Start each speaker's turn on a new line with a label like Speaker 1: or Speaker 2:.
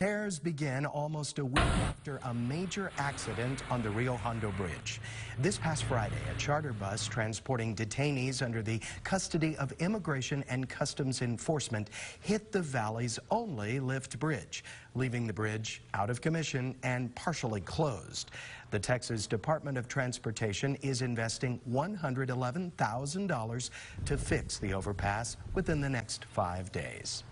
Speaker 1: Repairs begin almost a week after a major accident on the Rio Hondo Bridge. This past Friday, a charter bus transporting detainees under the custody of Immigration and Customs Enforcement hit the valley's only lift bridge, leaving the bridge out of commission and partially closed. The Texas Department of Transportation is investing $111,000 to fix the overpass within the next five days.